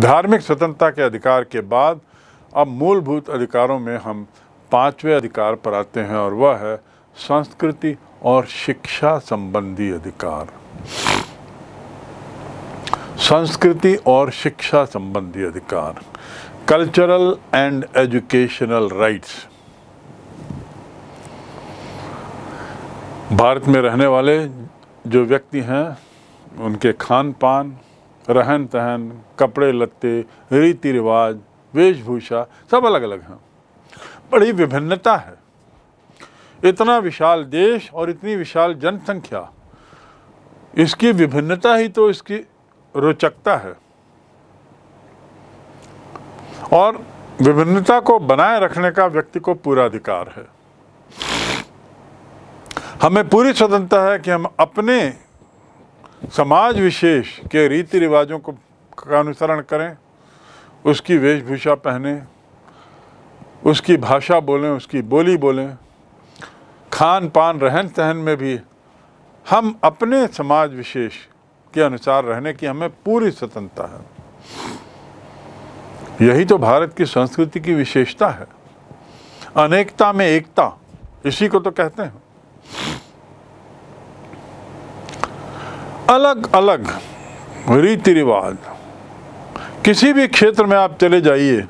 धार्मिक स्वतंत्रता के अधिकार के बाद अब मूलभूत अधिकारों में हम पांचवें अधिकार पर आते हैं और वह है संस्कृति और शिक्षा संबंधी अधिकार संस्कृति और शिक्षा संबंधी अधिकार cultural and educational rights Bharat में रहने वाले जो व्यक्ति हैं उनके खान पान रहन सहन कपड़े लत्ते रीति रिवाज वेशभूषा सब अलग अलग हैं बड़ी विभिन्नता है इतना विशाल देश और इतनी विशाल जनसंख्या इसकी विभिन्नता ही तो इसकी रोचकता है और विभिन्नता को बनाए रखने का व्यक्ति को पूरा अधिकार है हमें पूरी स्वतंत्रता है कि हम अपने समाज विशेष के रीति रिवाजों को का अनुसरण करें उसकी वेशभूषा पहने उसकी भाषा बोलें उसकी बोली बोलें खान पान रहन सहन में भी हम अपने समाज विशेष के अनुसार रहने की हमें पूरी स्वतंत्रता है यही तो भारत की संस्कृति की विशेषता है अनेकता में एकता इसी को तो कहते हैं अलग अलग रीति रिवाज किसी भी क्षेत्र में आप चले जाइए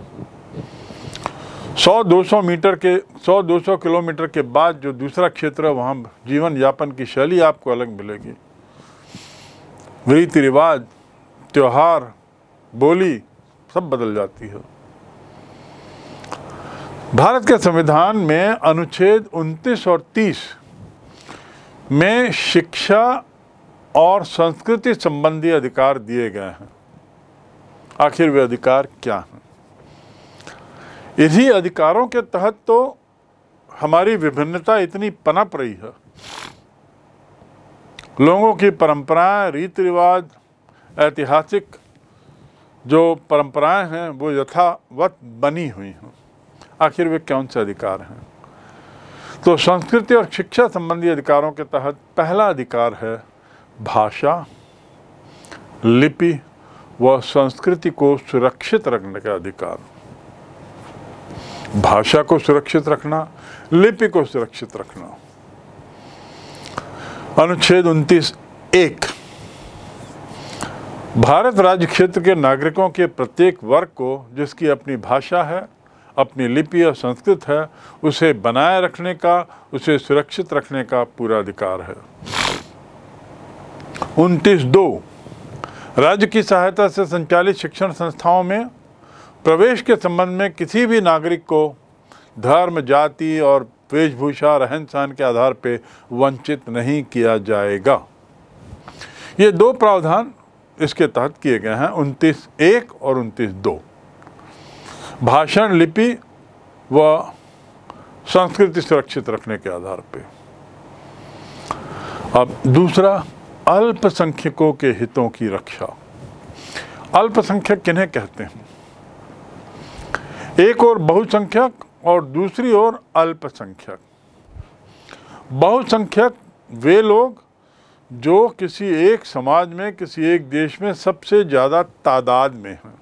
100-200 मीटर के 100-200 किलोमीटर के बाद जो दूसरा क्षेत्र है वहाँ जीवन यापन की शैली आपको अलग मिलेगी रीति रिवाज त्यौहार बोली सब बदल जाती है भारत के संविधान में अनुच्छेद 29 और 30 में शिक्षा और संस्कृति संबंधी अधिकार दिए गए हैं आखिर वे अधिकार क्या हैं इन्हीं अधिकारों के तहत तो हमारी विभिन्नता इतनी पनप रही है लोगों की परंपराएं रीति रिवाज ऐतिहासिक जो परंपराएं हैं वो यथावत बनी हुई हैं आखिर वे कौन से अधिकार हैं तो संस्कृति और शिक्षा संबंधी अधिकारों के तहत पहला अधिकार है भाषा लिपि व संस्कृति को सुरक्षित रखने का अधिकार भाषा को सुरक्षित रखना लिपि को सुरक्षित रखना अनुच्छेद उनतीस एक भारत राज्य क्षेत्र के नागरिकों के प्रत्येक वर्ग को जिसकी अपनी भाषा है अपनी लिपि और संस्कृत है उसे बनाए रखने का उसे सुरक्षित रखने का पूरा अधिकार है उनतीस दो राज्य की सहायता से संचालित शिक्षण संस्थाओं में प्रवेश के संबंध में किसी भी नागरिक को धर्म जाति और वेशभूषा रहन सहन के आधार पर वंचित नहीं किया जाएगा ये दो प्रावधान इसके तहत किए गए हैं उनतीस एक और उनतीस दो भाषण लिपि व संस्कृति सुरक्षित रखने के आधार पर अब दूसरा अल्पसंख्यकों के हितों की रक्षा अल्पसंख्यक किन्हें कहते हैं एक और बहुसंख्यक और दूसरी ओर अल्पसंख्यक बहुसंख्यक वे लोग जो किसी एक समाज में किसी एक देश में सबसे ज़्यादा तादाद में हैं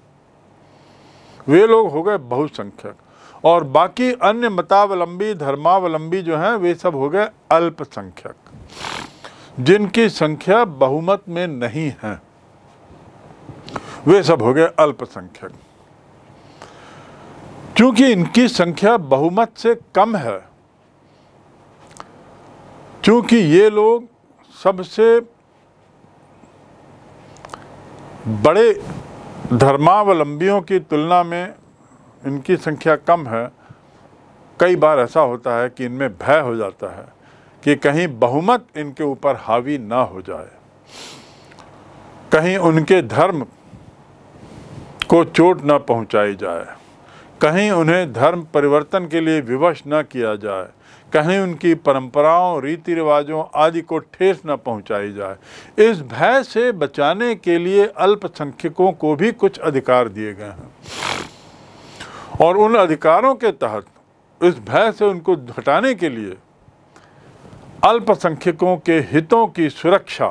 वे लोग हो गए बहुसंख्यक और बाकी अन्य मतावलंबी धर्मावलंबी जो हैं वे सब हो गए अल्पसंख्यक जिनकी संख्या बहुमत में नहीं है वे सब हो गए अल्पसंख्यक क्योंकि इनकी संख्या बहुमत से कम है क्योंकि ये लोग सबसे बड़े धर्मावलंबियों की तुलना में इनकी संख्या कम है कई बार ऐसा होता है कि इनमें भय हो जाता है कि कहीं बहुमत इनके ऊपर हावी ना हो जाए कहीं उनके धर्म को चोट ना पहुंचाई जाए कहीं उन्हें धर्म परिवर्तन के लिए विवश न किया जाए कहीं उनकी परंपराओं रीति रिवाजों आदि को ठेस न पहुंचाई जाए इस भय से बचाने के लिए अल्पसंख्यकों को भी कुछ अधिकार दिए गए हैं और उन अधिकारों के तहत इस भय से उनको हटाने के लिए अल्पसंख्यकों के हितों की सुरक्षा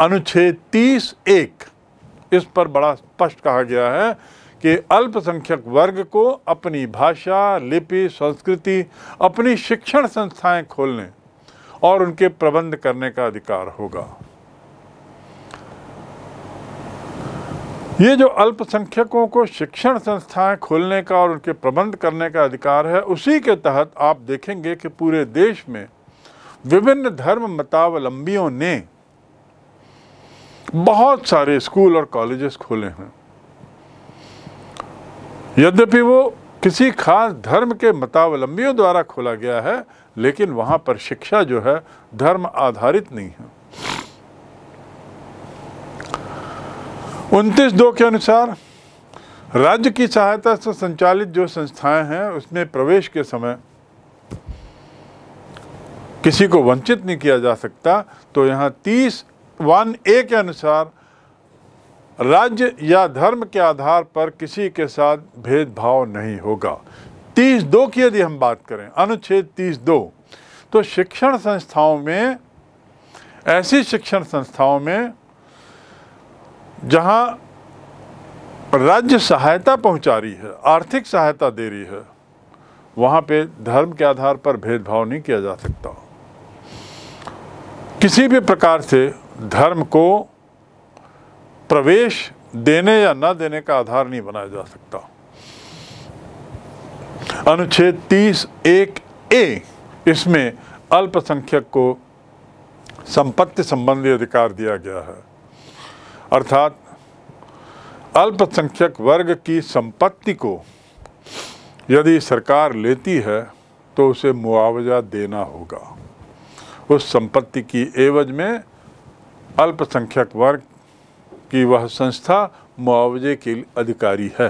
अनुच्छेद तीस एक इस पर बड़ा स्पष्ट कहा गया है कि अल्पसंख्यक वर्ग को अपनी भाषा लिपि संस्कृति अपनी शिक्षण संस्थाएं खोलने और उनके प्रबंध करने का अधिकार होगा ये जो अल्पसंख्यकों को शिक्षण संस्थाएं खोलने का और उनके प्रबंध करने का अधिकार है उसी के तहत आप देखेंगे कि पूरे देश में विभिन्न धर्म मतावलंबियों ने बहुत सारे स्कूल और कॉलेजेस खोले हैं यद्यपि वो किसी खास धर्म के मतावलंबियों द्वारा खोला गया है लेकिन वहां पर शिक्षा जो है धर्म आधारित नहीं है उनतीस दो के अनुसार राज्य की सहायता से संचालित जो संस्थाएं हैं उसमें प्रवेश के समय किसी को वंचित नहीं किया जा सकता तो यहाँ तीस वन ए के अनुसार राज्य या धर्म के आधार पर किसी के साथ भेदभाव नहीं होगा तीस दो की यदि हम बात करें अनुच्छेद तीस दो तो शिक्षण संस्थाओं में ऐसी शिक्षण संस्थाओं में जहाँ राज्य सहायता पहुँचा रही है आर्थिक सहायता दे रही है वहाँ पे धर्म के आधार पर भेदभाव नहीं किया जा सकता किसी भी प्रकार से धर्म को प्रवेश देने या न देने का आधार नहीं बनाया जा सकता अनुच्छेद 30 एक ए इसमें अल्पसंख्यक को संपत्ति संबंधी अधिकार दिया गया है अर्थात अल्पसंख्यक वर्ग की संपत्ति को यदि सरकार लेती है तो उसे मुआवजा देना होगा उस संपत्ति की एवज में अल्पसंख्यक वर्ग की वह संस्था मुआवजे के अधिकारी है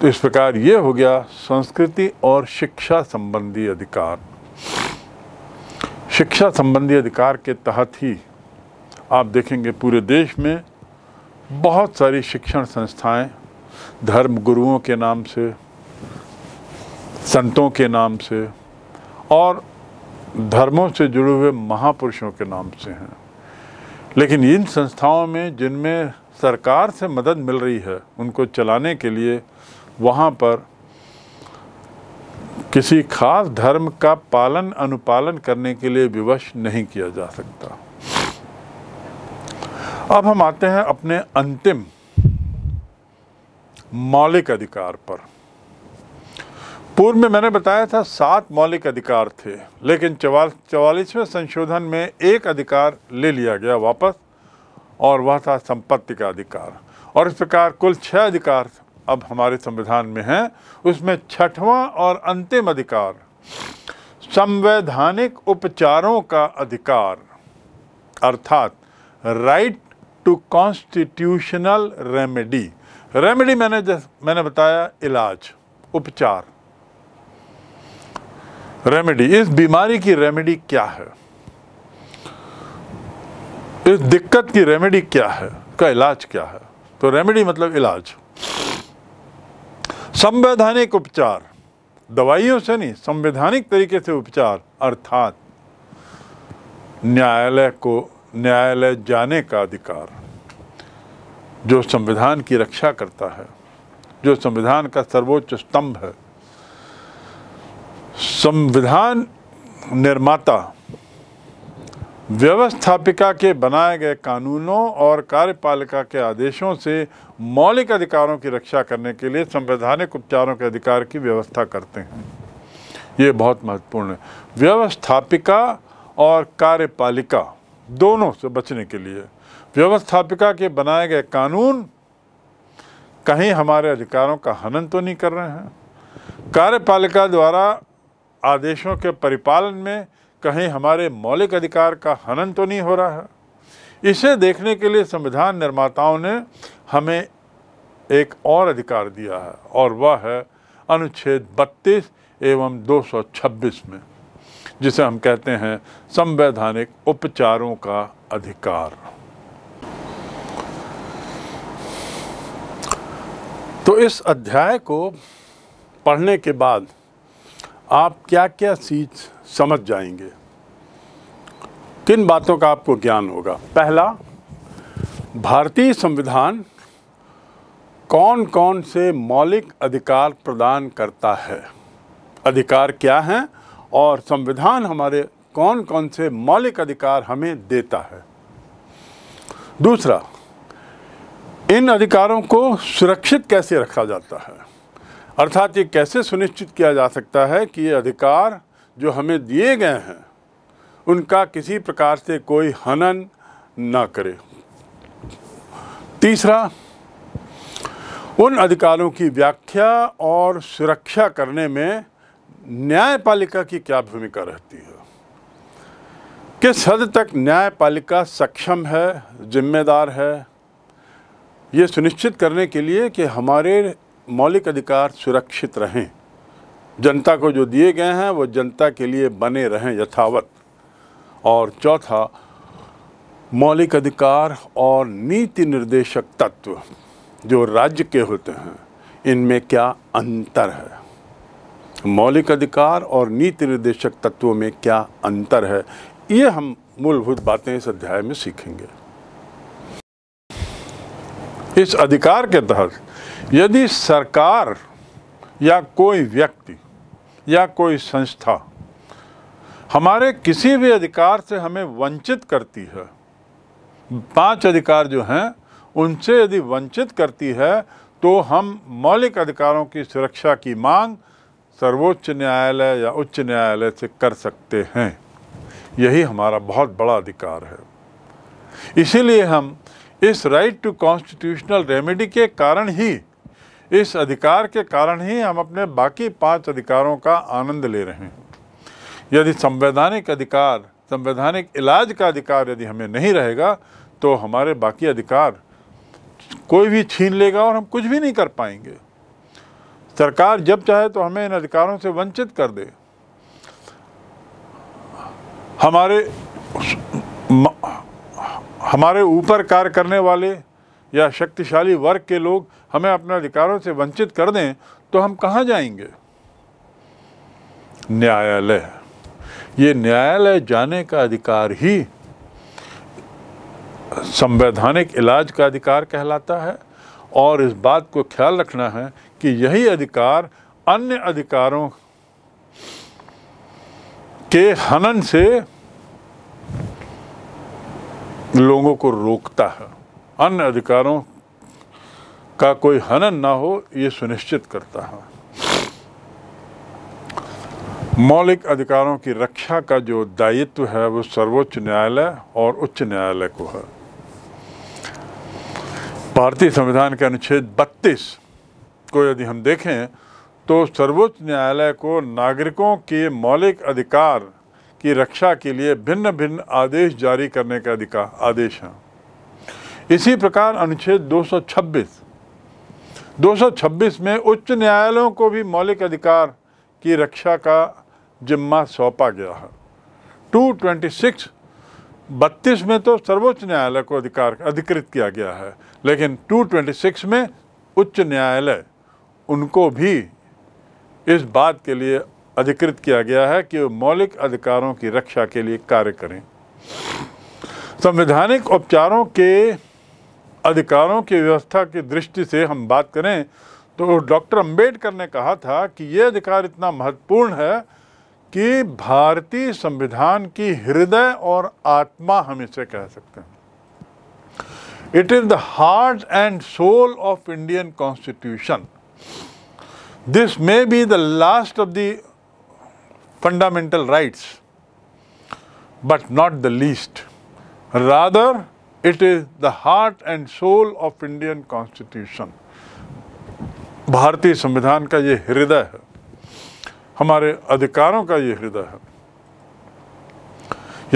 तो इस प्रकार ये हो गया संस्कृति और शिक्षा संबंधी अधिकार शिक्षा संबंधी अधिकार के तहत ही आप देखेंगे पूरे देश में बहुत सारी शिक्षण संस्थाएं धर्म गुरुओं के नाम से संतों के नाम से और धर्मों से जुड़े हुए महापुरुषों के नाम से हैं लेकिन इन संस्थाओं में जिनमें सरकार से मदद मिल रही है उनको चलाने के लिए वहाँ पर किसी खास धर्म का पालन अनुपालन करने के लिए विवश नहीं किया जा सकता अब हम आते हैं अपने अंतिम मौलिक अधिकार पर पूर्व में मैंने बताया था सात मौलिक अधिकार थे लेकिन चवाल चवालीसवें संशोधन में एक अधिकार ले लिया गया वापस और वह था संपत्ति का अधिकार और इस प्रकार कुल छः अधिकार अब हमारे संविधान में हैं उसमें छठवां और अंतिम अधिकार संवैधानिक उपचारों का अधिकार अर्थात right to constitutional remedy remedy मैंने मैंने बताया इलाज उपचार रेमेडी इस बीमारी की रेमेडी क्या है इस दिक्कत की रेमेडी क्या है का इलाज क्या है तो रेमेडी मतलब इलाज संवैधानिक उपचार दवाइयों से नहीं संवैधानिक तरीके से उपचार अर्थात न्यायालय को न्यायालय जाने का अधिकार जो संविधान की रक्षा करता है जो संविधान का सर्वोच्च स्तंभ है संविधान निर्माता व्यवस्थापिका के बनाए गए कानूनों और कार्यपालिका के आदेशों से मौलिक अधिकारों की रक्षा करने के लिए संवैधानिक उपचारों के अधिकार की व्यवस्था करते हैं ये बहुत महत्वपूर्ण है व्यवस्थापिका और कार्यपालिका दोनों से बचने के लिए व्यवस्थापिका के बनाए गए कानून कहीं हमारे अधिकारों का हनन तो नहीं कर रहे हैं कार्यपालिका द्वारा आदेशों के परिपालन में कहीं हमारे मौलिक अधिकार का हनन तो नहीं हो रहा है इसे देखने के लिए संविधान निर्माताओं ने हमें एक और अधिकार दिया है और वह है अनुच्छेद 32 एवं 226 में जिसे हम कहते हैं संवैधानिक उपचारों का अधिकार तो इस अध्याय को पढ़ने के बाद आप क्या क्या चीज समझ जाएंगे किन बातों का आपको ज्ञान होगा पहला भारतीय संविधान कौन कौन से मौलिक अधिकार प्रदान करता है अधिकार क्या हैं और संविधान हमारे कौन कौन से मौलिक अधिकार हमें देता है दूसरा इन अधिकारों को सुरक्षित कैसे रखा जाता है अर्थात ये कैसे सुनिश्चित किया जा सकता है कि ये अधिकार जो हमें दिए गए हैं उनका किसी प्रकार से कोई हनन ना करे तीसरा उन अधिकारों की व्याख्या और सुरक्षा करने में न्यायपालिका की क्या भूमिका रहती है किस हद तक न्यायपालिका सक्षम है जिम्मेदार है ये सुनिश्चित करने के लिए कि हमारे मौलिक अधिकार सुरक्षित रहें जनता को जो दिए गए हैं वो जनता के लिए बने रहें यथावत और चौथा मौलिक अधिकार और नीति निर्देशक तत्व जो राज्य के होते हैं इनमें क्या अंतर है मौलिक अधिकार और नीति निर्देशक तत्वों में क्या अंतर है ये हम मूलभूत बातें इस अध्याय में सीखेंगे इस अधिकार के तहत यदि सरकार या कोई व्यक्ति या कोई संस्था हमारे किसी भी अधिकार से हमें वंचित करती है पांच अधिकार जो हैं उनसे यदि वंचित करती है तो हम मौलिक अधिकारों की सुरक्षा की मांग सर्वोच्च न्यायालय या उच्च न्यायालय से कर सकते हैं यही हमारा बहुत बड़ा अधिकार है इसीलिए हम इस राइट टू कॉन्स्टिट्यूशनल रेमेडी के कारण ही इस अधिकार के कारण ही हम अपने बाकी पांच अधिकारों का आनंद ले रहे हैं यदि संवैधानिक अधिकार संवैधानिक इलाज का अधिकार यदि हमें नहीं रहेगा तो हमारे बाकी अधिकार कोई भी छीन लेगा और हम कुछ भी नहीं कर पाएंगे सरकार जब चाहे तो हमें इन अधिकारों से वंचित कर दे हमारे हमारे ऊपर कार्य करने वाले या शक्तिशाली वर्ग के लोग हमें अपने अधिकारों से वंचित कर दें तो हम कहाँ जाएंगे न्यायालय ये न्यायालय जाने का अधिकार ही संवैधानिक इलाज का अधिकार कहलाता है और इस बात को ख्याल रखना है कि यही अधिकार अन्य अधिकारों के हनन से लोगों को रोकता है अन्य अधिकारों का कोई हनन ना हो ये सुनिश्चित करता है मौलिक अधिकारों की रक्षा का जो दायित्व है वो सर्वोच्च न्यायालय और उच्च न्यायालय को है भारतीय संविधान के अनुच्छेद 32 को यदि हम देखें तो सर्वोच्च न्यायालय को नागरिकों के मौलिक अधिकार की रक्षा के लिए भिन्न भिन्न आदेश जारी करने का अधिकार आदेश हैं इसी प्रकार अनुच्छेद 226 226 में उच्च न्यायालयों को भी मौलिक अधिकार की रक्षा का जिम्मा सौंपा गया है 226 बत्तीस में तो सर्वोच्च न्यायालय को अधिकार अधिकृत किया गया है लेकिन 226 में उच्च न्यायालय उनको भी इस बात के लिए अधिकृत किया गया है कि वो मौलिक अधिकारों की रक्षा के लिए कार्य करें संवैधानिक उपचारों के अधिकारों की व्यवस्था की दृष्टि से हम बात करें तो डॉक्टर अंबेडकर ने कहा था कि ये अधिकार इतना महत्वपूर्ण है कि भारतीय संविधान की हृदय और आत्मा हम इसे कह सकते हैं it is the heart and soul of Indian constitution this may be the last of the fundamental rights but not the least rather it is the heart and soul of Indian constitution भारतीय संविधान का ये हृदय है हमारे अधिकारों का ये हृदय है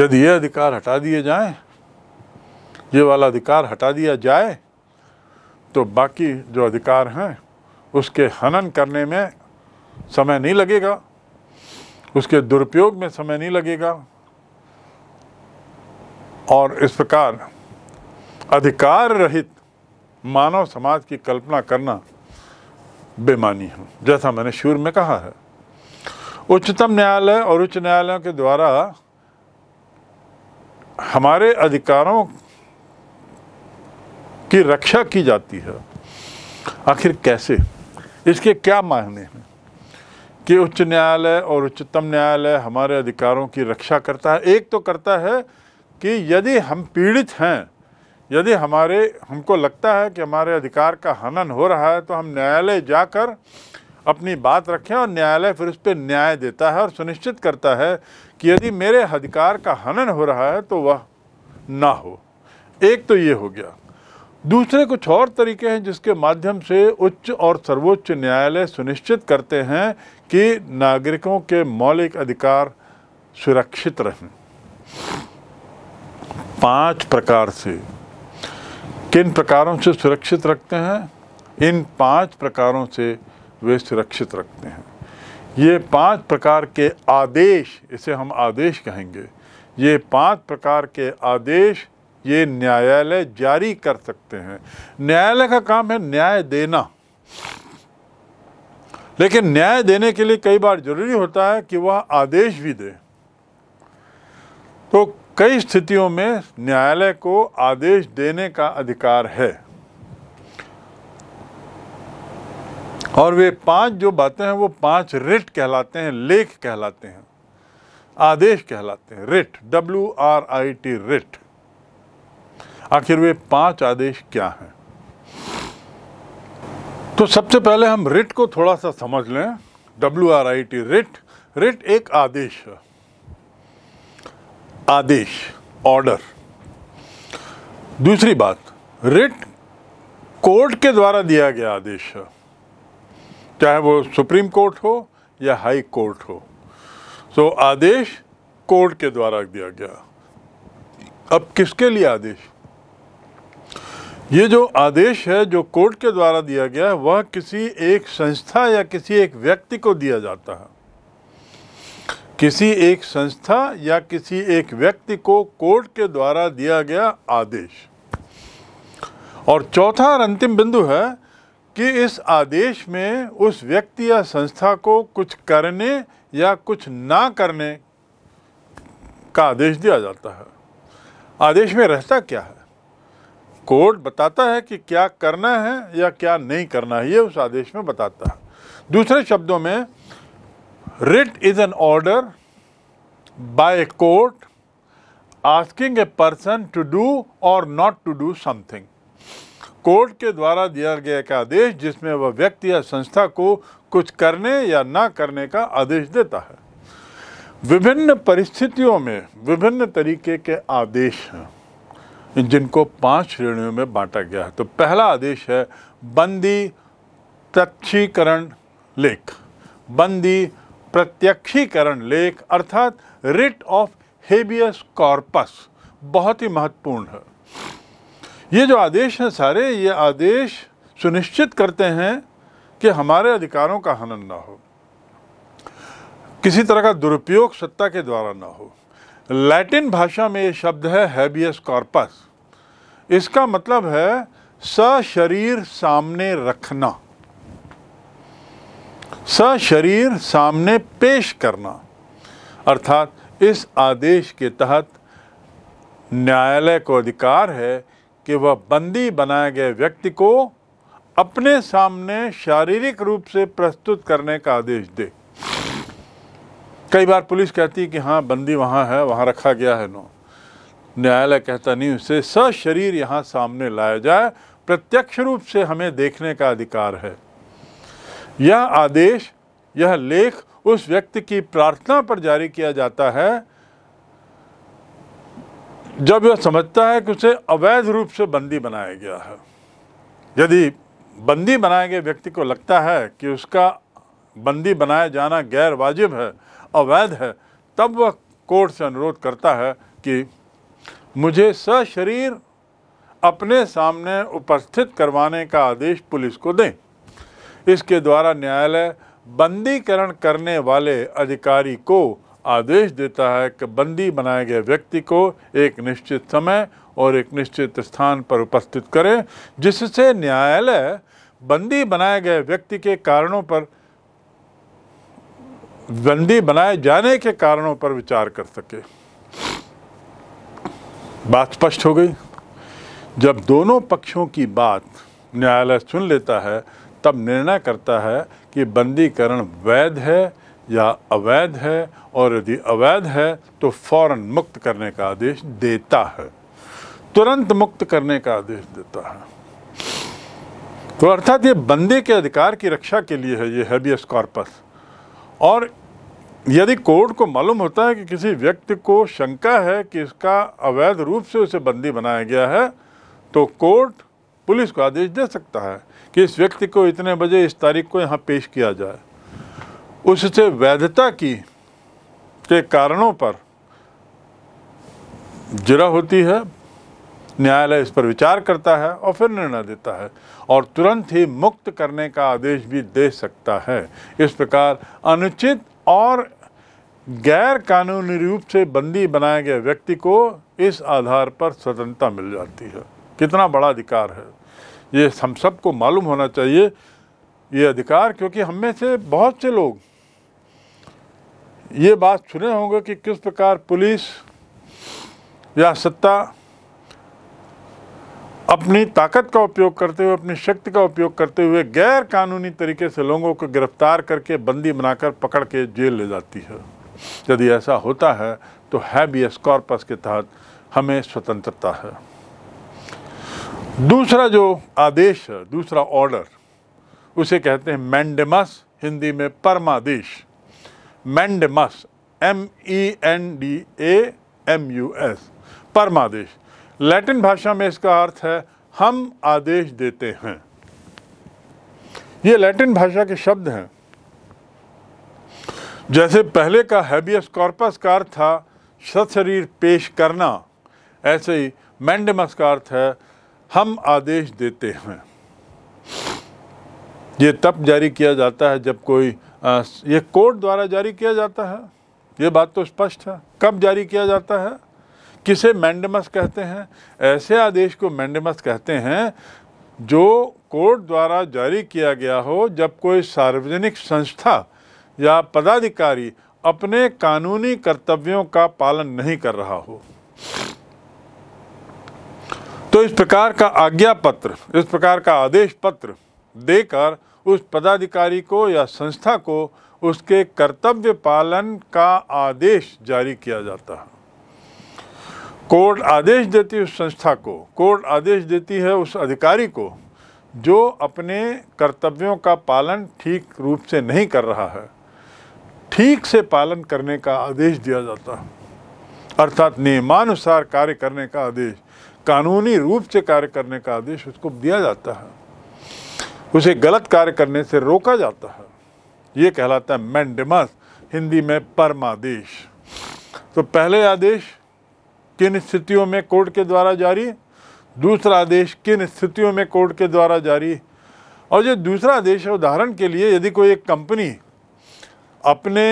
यदि ये अधिकार हटा दिए जाए ये वाला अधिकार हटा दिया जाए तो बाकी जो अधिकार हैं उसके हनन करने में समय नहीं लगेगा उसके दुरुपयोग में समय नहीं लगेगा और इस प्रकार अधिकार रहित मानव समाज की कल्पना करना बेमानी है जैसा मैंने शुरू में कहा है उच्चतम न्यायालय और उच्च न्यायालयों के द्वारा हमारे अधिकारों की रक्षा की जाती है आखिर कैसे इसके क्या मायने हैं कि उच्च न्यायालय और उच्चतम न्यायालय हमारे अधिकारों की रक्षा करता है एक तो करता है कि यदि हम पीड़ित हैं यदि हमारे हमको लगता है कि हमारे अधिकार का हनन हो रहा है तो हम न्यायालय जाकर अपनी बात रखें और न्यायालय फिर उस पर न्याय देता है और सुनिश्चित करता है कि यदि मेरे अधिकार का हनन हो रहा है तो वह ना हो एक तो ये हो गया दूसरे कुछ और तरीके हैं जिसके माध्यम से उच्च और सर्वोच्च न्यायालय सुनिश्चित करते हैं कि नागरिकों के मौलिक अधिकार सुरक्षित रहें पांच प्रकार से किन प्रकारों से सुरक्षित रखते हैं इन पांच प्रकारों से वे सुरक्षित रखते हैं ये पांच प्रकार के आदेश इसे हम आदेश कहेंगे ये पांच प्रकार के आदेश ये न्यायालय जारी कर सकते हैं न्यायालय का काम है न्याय देना लेकिन न्याय देने के लिए कई बार जरूरी होता है कि वह आदेश भी दे तो कई स्थितियों में न्यायालय को आदेश देने का अधिकार है और वे पांच जो बातें हैं वो पांच रिट कहलाते हैं लेख कहलाते हैं आदेश कहलाते हैं writ W R I T writ आखिर वे पांच आदेश क्या हैं तो सबसे पहले हम रिट को थोड़ा सा समझ लें W R I T writ writ एक आदेश है आदेश ऑर्डर दूसरी बात रिट कोर्ट के द्वारा दिया गया आदेश है चाहे वो सुप्रीम कोर्ट हो या हाई कोर्ट हो सो so, आदेश कोर्ट के द्वारा दिया गया अब किसके लिए आदेश ये जो आदेश है जो कोर्ट के द्वारा दिया गया है वह किसी एक संस्था या किसी एक व्यक्ति को दिया जाता है किसी एक संस्था या किसी एक व्यक्ति को कोर्ट के द्वारा दिया गया आदेश और चौथा और अंतिम बिंदु है कि इस आदेश में उस व्यक्ति या संस्था को कुछ करने या कुछ ना करने का आदेश दिया जाता है आदेश में रहता क्या है कोर्ट बताता है कि क्या करना है या क्या नहीं करना है ये उस आदेश में बताता है दूसरे शब्दों में Writ is an order by a court asking a person to do or not to do something. Court के द्वारा दिया गया एक आदेश जिसमें वह व्यक्ति या संस्था को कुछ करने या ना करने का आदेश देता है विभिन्न परिस्थितियों में विभिन्न तरीके के आदेश हैं जिनको पांच श्रेणियों में बांटा गया है तो पहला आदेश है बंदी तक्षीकरण लेख बंदी प्रत्यक्षीकरण लेख अर्थात रिट ऑफ हेबियस कॉर्पस बहुत ही महत्वपूर्ण है ये जो आदेश हैं सारे ये आदेश सुनिश्चित करते हैं कि हमारे अधिकारों का हनन ना हो किसी तरह का दुरुपयोग सत्ता के द्वारा ना हो लैटिन भाषा में ये शब्द है हैबियस कॉर्पस इसका मतलब है सशरीर सामने रखना स शरीर सामने पेश करना अर्थात इस आदेश के तहत न्यायालय को अधिकार है कि वह बंदी बनाए गए व्यक्ति को अपने सामने शारीरिक रूप से प्रस्तुत करने का आदेश दे कई बार पुलिस कहती है कि हाँ बंदी वहाँ है वहाँ रखा गया है नो न्यायालय कहता नहीं उसे स शरीर यहाँ सामने लाया जाए प्रत्यक्ष रूप से हमें देखने का अधिकार है यह आदेश यह लेख उस व्यक्ति की प्रार्थना पर जारी किया जाता है जब यह समझता है कि उसे अवैध रूप से बंदी बनाया गया है यदि बंदी बनाए गए व्यक्ति को लगता है कि उसका बंदी बनाया जाना गैर वाजिब है अवैध है तब वह कोर्ट से अनुरोध करता है कि मुझे सशरीर अपने सामने उपस्थित करवाने का आदेश पुलिस को दें इसके द्वारा न्यायालय बंदीकरण करने वाले अधिकारी को आदेश देता है कि बंदी बनाए गए व्यक्ति को एक निश्चित समय और एक निश्चित स्थान पर उपस्थित करें जिससे न्यायालय बंदी बनाए गए व्यक्ति के कारणों पर बंदी बनाए जाने के कारणों पर विचार कर सके बात स्पष्ट हो गई जब दोनों पक्षों की बात न्यायालय सुन लेता है तब निर्णय करता है कि बंदीकरण वैध है या अवैध है और यदि अवैध है तो फौरन मुक्त करने का आदेश देता है तुरंत मुक्त करने का आदेश देता है तो अर्थात ये बंदे के अधिकार की रक्षा के लिए है ये हैबियस कॉर्पस और यदि कोर्ट को मालूम होता है कि किसी व्यक्ति को शंका है कि इसका अवैध रूप से उसे बंदी बनाया गया है तो कोर्ट पुलिस को आदेश दे सकता है कि इस व्यक्ति को इतने बजे इस तारीख को यहाँ पेश किया जाए उससे वैधता की के कारणों पर जरा होती है न्यायालय इस पर विचार करता है और फिर निर्णय देता है और तुरंत ही मुक्त करने का आदेश भी दे सकता है इस प्रकार अनुचित और गैर कानूनी रूप से बंदी बनाए गए व्यक्ति को इस आधार पर स्वतंत्रता मिल जाती है कितना बड़ा अधिकार है ये हम सब को मालूम होना चाहिए ये अधिकार क्योंकि हम में से बहुत से लोग ये बात सुने होंगे कि किस प्रकार पुलिस या सत्ता अपनी ताकत का उपयोग करते हुए अपनी शक्ति का उपयोग करते हुए गैर कानूनी तरीके से लोगों को गिरफ्तार करके बंदी बनाकर पकड़ के जेल ले जाती है यदि ऐसा होता है तो हैबियस कॉर्पस के तहत हमें स्वतंत्रता है दूसरा जो आदेश है दूसरा ऑर्डर उसे कहते हैं मैंडमस हिंदी में परमादेश mandamus M E N D A M U S परमादेश लैटिन भाषा में इसका अर्थ है हम आदेश देते हैं ये लैटिन भाषा के शब्द हैं जैसे पहले का हैबियस कॉर्पस का अर्थ था सशरीर पेश करना ऐसे ही मैंडमस का अर्थ है हम आदेश देते हैं ये तब जारी किया जाता है जब कोई आ, ये कोर्ट द्वारा जारी किया जाता है ये बात तो स्पष्ट है कब जारी किया जाता है किसे मैंडमस कहते हैं ऐसे आदेश को मैंडमस कहते हैं जो कोर्ट द्वारा जारी किया गया हो जब कोई सार्वजनिक संस्था या पदाधिकारी अपने कानूनी कर्तव्यों का पालन नहीं कर रहा हो तो इस प्रकार का आज्ञा पत्र इस प्रकार का आदेश पत्र देकर उस पदाधिकारी को या संस्था को उसके कर्तव्य पालन का आदेश जारी किया जाता है कोर्ट आदेश देती है उस संस्था को कोर्ट आदेश देती है उस अधिकारी को जो अपने कर्तव्यों का पालन ठीक रूप से नहीं कर रहा है ठीक से पालन करने का आदेश दिया जाता है अर्थात नियमानुसार कार्य करने का आदेश कानूनी रूप से कार्य करने का आदेश उसको दिया जाता है उसे गलत कार्य करने से रोका जाता है ये कहलाता है मैंडमस हिंदी में परमादेश तो पहले आदेश किन स्थितियों में कोर्ट के द्वारा जारी दूसरा आदेश किन स्थितियों में कोर्ट के द्वारा जारी और जो दूसरा आदेश है उदाहरण के लिए यदि कोई एक कंपनी अपने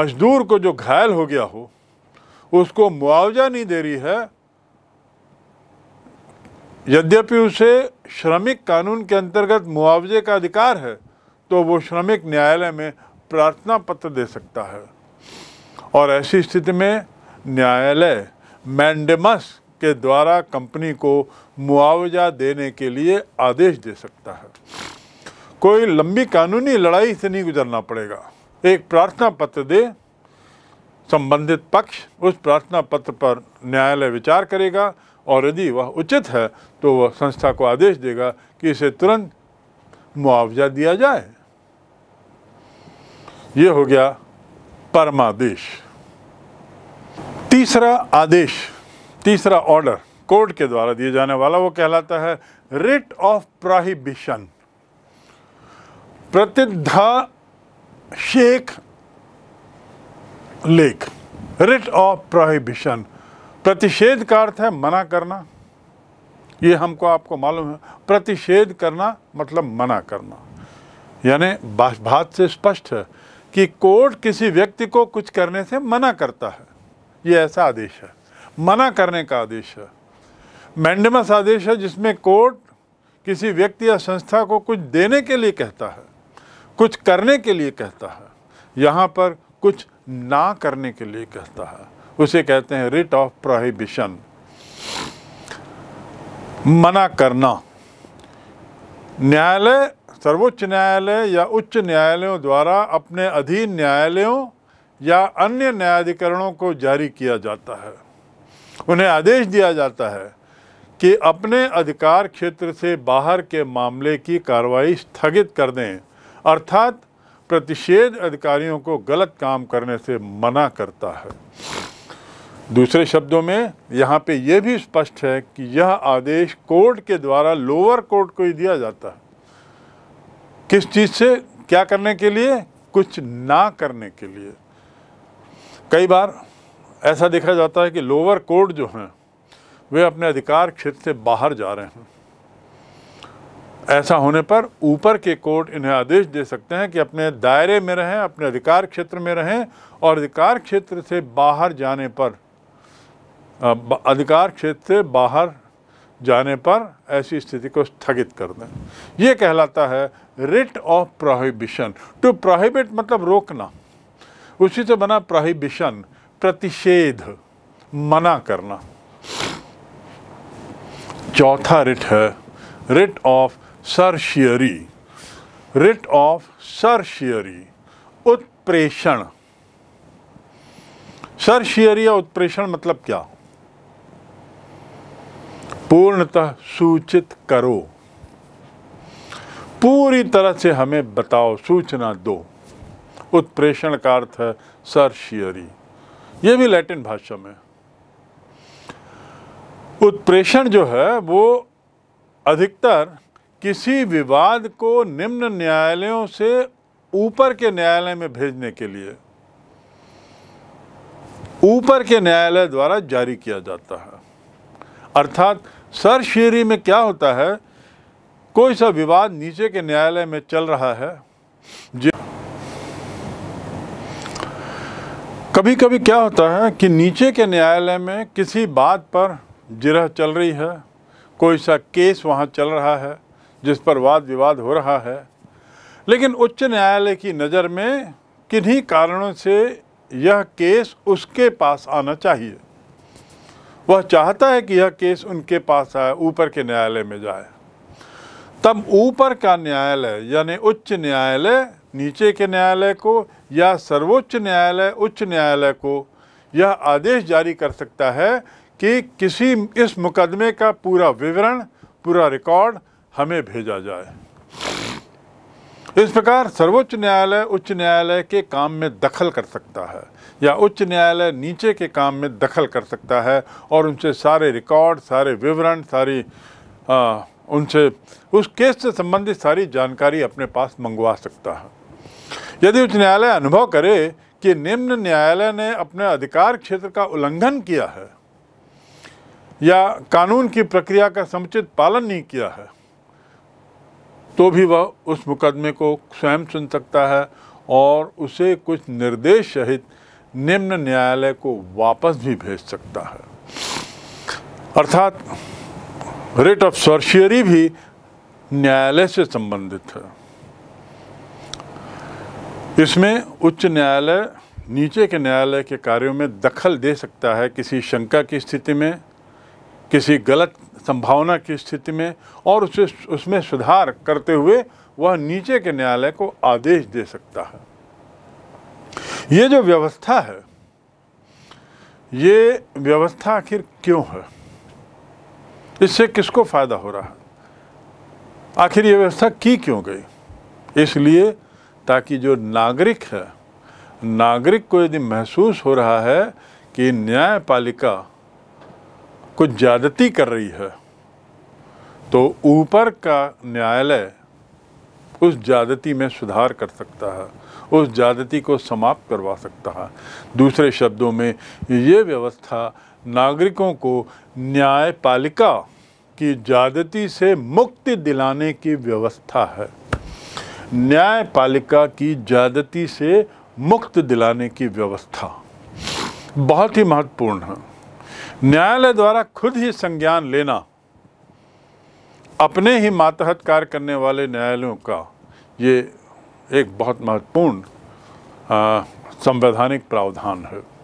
मजदूर को जो घायल हो गया हो उसको मुआवजा नहीं दे रही है यद्यपि उसे श्रमिक कानून के अंतर्गत मुआवजे का अधिकार है तो वो श्रमिक न्यायालय में प्रार्थना पत्र दे सकता है और ऐसी स्थिति में न्यायालय मैंडेमस के द्वारा कंपनी को मुआवजा देने के लिए आदेश दे सकता है कोई लंबी कानूनी लड़ाई से नहीं गुजरना पड़ेगा एक प्रार्थना पत्र दे संबंधित पक्ष उस प्रार्थना पत्र पर न्यायालय विचार करेगा और यदि वह उचित है तो वह संस्था को आदेश देगा कि इसे तुरंत मुआवजा दिया जाए यह हो गया परमादेश तीसरा आदेश तीसरा ऑर्डर कोर्ट के द्वारा दिए जाने वाला वो कहलाता है रिट ऑफ प्रोहिबिशन प्रतिधा शेख लेख रिट ऑफ प्रोहिबिशन प्रतिषेध का अर्थ है मना करना ये हमको आपको मालूम है प्रतिषेध करना मतलब मना करना यानी बात से स्पष्ट है कि कोर्ट किसी व्यक्ति को कुछ करने से मना करता है ये ऐसा आदेश है मना करने का आदेश है मैंडमस आदेश है जिसमें कोर्ट किसी व्यक्ति या संस्था को कुछ देने के लिए कहता है कुछ करने के लिए कहता है यहाँ पर कुछ ना करने के लिए कहता है उसे कहते हैं रिट ऑफ प्रोहिबिशन मना करना न्यायालय सर्वोच्च न्यायालय या उच्च न्यायालयों द्वारा अपने अधीन न्यायालयों या अन्य न्यायाधिकरणों को जारी किया जाता है उन्हें आदेश दिया जाता है कि अपने अधिकार क्षेत्र से बाहर के मामले की कार्रवाई स्थगित कर दें अर्थात प्रतिषेध अधिकारियों को गलत काम करने से मना करता है दूसरे शब्दों में यहाँ पे यह भी स्पष्ट है कि यह आदेश कोर्ट के द्वारा लोअर कोर्ट को ही दिया जाता है किस चीज़ से क्या करने के लिए कुछ ना करने के लिए कई बार ऐसा देखा जाता है कि लोअर कोर्ट जो हैं वे अपने अधिकार क्षेत्र से बाहर जा रहे हैं ऐसा होने पर ऊपर के कोर्ट इन्हें आदेश दे सकते हैं कि अपने दायरे में रहें अपने अधिकार क्षेत्र में रहें और अधिकार क्षेत्र से बाहर जाने पर अधिकार क्षेत्र से बाहर जाने पर ऐसी स्थिति को स्थगित कर दें ये कहलाता है writ of prohibition to prohibit मतलब रोकना उसी से बना प्रोहिबिशन प्रतिषेध मना करना चौथा रिट है writ of certiorari writ of certiorari उत्प्रेषण सरशियरी या उत्प्रेषण मतलब क्या पूर्णतः सूचित करो पूरी तरह से हमें बताओ सूचना दो उत्प्रेषण का अर्थ है सर शियरी यह भी लैटिन भाषा में उत्प्रेषण जो है वो अधिकतर किसी विवाद को निम्न न्यायालयों से ऊपर के न्यायालय में भेजने के लिए ऊपर के न्यायालय द्वारा जारी किया जाता है अर्थात सर शेरी में क्या होता है कोई सा विवाद नीचे के न्यायालय में चल रहा है कभी कभी क्या होता है कि नीचे के न्यायालय में किसी बात पर जिरह चल रही है कोई सा केस वहाँ चल रहा है जिस पर वाद विवाद हो रहा है लेकिन उच्च न्यायालय की नज़र में किन्हीं कारणों से यह केस उसके पास आना चाहिए वह चाहता है कि यह केस उनके पास आए ऊपर के न्यायालय में जाए तब ऊपर का न्यायालय यानी उच्च न्यायालय नीचे के न्यायालय को या सर्वोच्च न्यायालय उच्च न्यायालय को यह आदेश जारी कर सकता है कि किसी इस मुकदमे का पूरा विवरण पूरा रिकॉर्ड हमें भेजा जाए इस प्रकार सर्वोच्च न्यायालय उच्च न्यायालय के काम में दखल कर सकता है या उच्च न्यायालय नीचे के काम में दखल कर सकता है और उनसे सारे रिकॉर्ड सारे विवरण सारी आ, उनसे उस केस से संबंधित सारी जानकारी अपने पास मंगवा सकता है यदि उच्च न्यायालय अनुभव करे कि निम्न न्यायालय ने अपने अधिकार क्षेत्र का उल्लंघन किया है या कानून की प्रक्रिया का समुचित पालन नहीं किया है तो भी वह उस मुकदमे को स्वयं सुन सकता है और उसे कुछ निर्देश सहित निम्न न्यायालय को वापस भी भेज सकता है अर्थात रेट ऑफ सर्शियरी भी न्यायालय से संबंधित है इसमें उच्च न्यायालय नीचे के न्यायालय के कार्यों में दखल दे सकता है किसी शंका की स्थिति में किसी गलत संभावना की स्थिति में और उसे उसमें सुधार करते हुए वह नीचे के न्यायालय को आदेश दे सकता है ये जो व्यवस्था है ये व्यवस्था आखिर क्यों है इससे किसको फ़ायदा हो रहा है आखिर ये व्यवस्था की क्यों गई इसलिए ताकि जो नागरिक है नागरिक को यदि महसूस हो रहा है कि न्यायपालिका कुछ ज़्यादती कर रही है तो ऊपर का न्यायालय उस ज़्यादती में सुधार कर सकता है उस ज्यादती को समाप्त करवा सकता है दूसरे शब्दों में ये व्यवस्था नागरिकों को न्यायपालिका की ज्यादती से मुक्ति दिलाने की व्यवस्था है न्यायपालिका की ज्यादती से मुक्त दिलाने की व्यवस्था बहुत ही महत्वपूर्ण है न्यायालय द्वारा खुद ही संज्ञान लेना अपने ही मातहत कार्य करने वाले न्यायालयों का ये एक बहुत महत्वपूर्ण संवैधानिक प्रावधान है